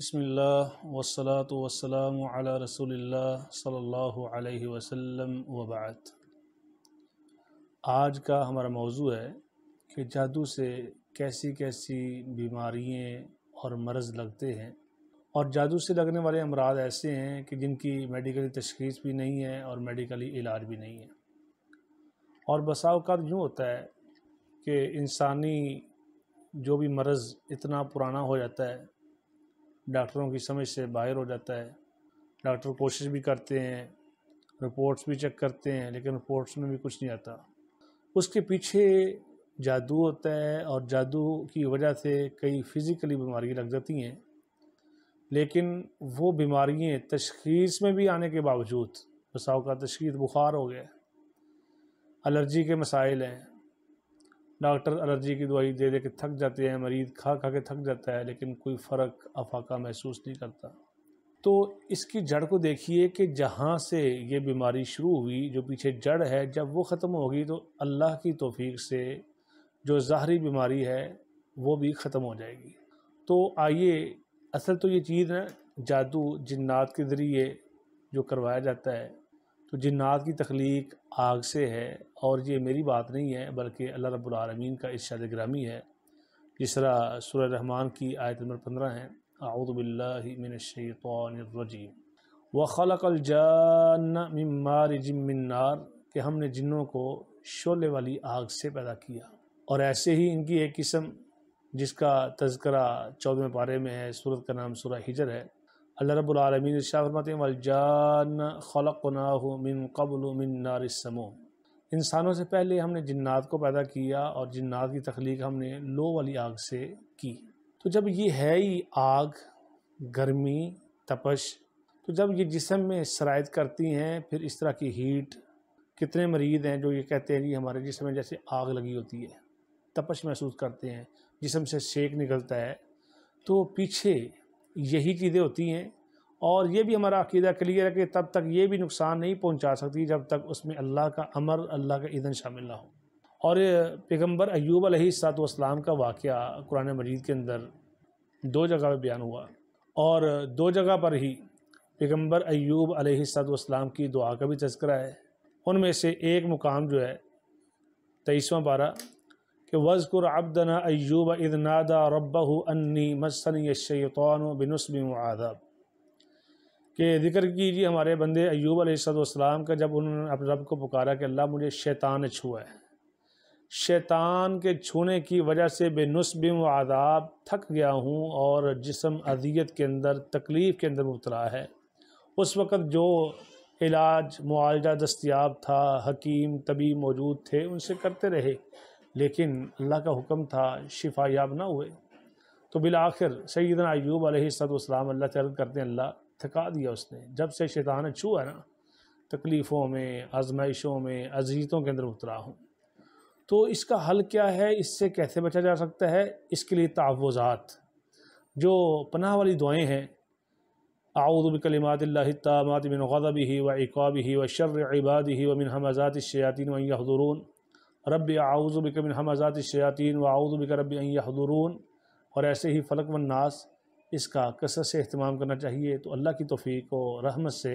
बसमिल्ल वसलात वसलाम रसोल्ला सल्ला वसम वबाद आज का हमारा मौजू है कि जादू से कैसी कैसी बीमारियाँ और मर्ज़ लगते हैं और जादू से लगने वाले अमराज ऐसे हैं कि जिनकी मेडिकली तशखीस भी नहीं है और मेडिकली इलाज भी नहीं है और बसा अवत यूँ होता है कि इंसानी जो भी मर्ज़ इतना पुराना हो जाता है डॉक्टरों की समझ से बाहर हो जाता है डॉक्टर कोशिश भी करते हैं रिपोर्ट्स भी चेक करते हैं लेकिन रिपोर्ट्स में भी कुछ नहीं आता उसके पीछे जादू होता है और जादू की वजह से कई फिज़िकली बीमारियाँ लग जाती हैं लेकिन वो बीमारियाँ तशखीस में भी आने के बावजूद बसाव का तशखीस बुखार हो गया एलर्जी के मसाइल हैं डॉक्टर एलर्जी की दवाई दे दे के थक जाते हैं मरीज़ खा खा के थक जाता है लेकिन कोई फ़र्क अफाका महसूस नहीं करता तो इसकी जड़ को देखिए कि जहाँ से ये बीमारी शुरू हुई जो पीछे जड़ है जब वो ख़त्म होगी तो अल्लाह की तोफ़ी से जो ज़ाहरी बीमारी है वो भी ख़त्म हो जाएगी तो आइए असल तो ये चीज़ है जादू जन्नात के ज़रिए जो करवाया जाता है तो जन्ात की तख्लीक आग से है और ये मेरी बात नहीं है बल्कि अल्लाह रबालमीन का इशाद ग्रामी है जिस तरह सुर रहमान की आयत नंबर पंद्रह है आउदबिल्लिमिनशैतरजीम व खलकलजानमार जमार कि हमने जिन्नों को शोले वाली आग से पैदा किया और ऐसे ही इनकी एक किस्म जिसका तस्करा चौदहवें पारे में है सूरत का नाम सुरा हिजर है अल्लाह रबालमीन शाहरमत वलजान खलकना मिन कबल मिन नारसमो इंसानों से पहले हमने जन्नात को पैदा किया और जन्नात की तख्लीक हमने लो वाली आग से की तो जब ये है ही आग गर्मी तपश तो जब ये जिसम में शराइत करती हैं फिर इस तरह की हीट कितने मरीज हैं जो ये कहते हैं कि हमारे जिसम में जैसे आग लगी होती है तपश महसूस करते हैं जिसम से शेक निकलता है तो पीछे यही चीज़ें होती हैं और ये भी हमारा अकीदा क्लियर है कि तब तक ये भी नुकसान नहीं पहुंचा सकती जब तक उसमें अल्लाह का अमर अल्लाह का ईधन शामिल ना हो और पैगम्बर अयूब अलैहिस्सलाम का वाक़ कुरान मजीद के अंदर दो जगह पर बयान हुआ और दो जगह पर ही पैगम्बर अयूब अलैहिस्सलाम की दुआ का भी तस्करा है उनमें से एक मुकाम जो है तेईसवा पारा कि वज़कुर अब्दना एयूब इदनादा रब्बा अन्नी मसन यशन बिनसबी आदब कि जिक्र कीजिए हमारे बंदे अयूब अलैहिस्सलाम का जब उन्होंने अपने रब को पुकारा कि अल्लाह मुझे शैतान ने छुआ है शैतान के छूने की वजह से बेनस्ब व आदाब थक गया हूँ और जिसम अजियत के अंदर तकलीफ़ के अंदर मुबतला है उस वक़्त जो इलाज मुआवजा दस्तियाब था हकीम तबी मौजूद थे उनसे करते रहे लेकिन अल्लाह का हुक्म था शिफा याब ना हुए तो बिल आखिर सईदना अयूब अलैहिस्सलाम अल्लाह तर्द करते हैं अल्लाह थका दिया उसने जब से शैतान छुआ ना तकलीफ़ों में आजमाइशों में अजीतों के अंदर उतरा हूँ तो इसका हल क्या है इससे कैसे बचा जा सकता है इसके लिए तवज़ात जो पनाह वाली दुआएँ हैं आउदबिकलिमातिल्लामातिमिन गदबी व ही व शर इबादी व मिन हमज़ात शयातिन वहीदरून रब आउज़बिक मिन हमज़ात शयातिन व आउज़बिक रब हदरून और ऐसे ही फ़लक वन्नास इसका कसर से अहतमाम करना चाहिए तो अल्लाह की तोफ़ी को रहमत से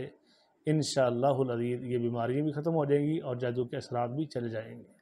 इन शजीज़ ये बीमारियाँ भी ख़त्म हो जाएंगी और जादू के असरात भी चले जाएंगे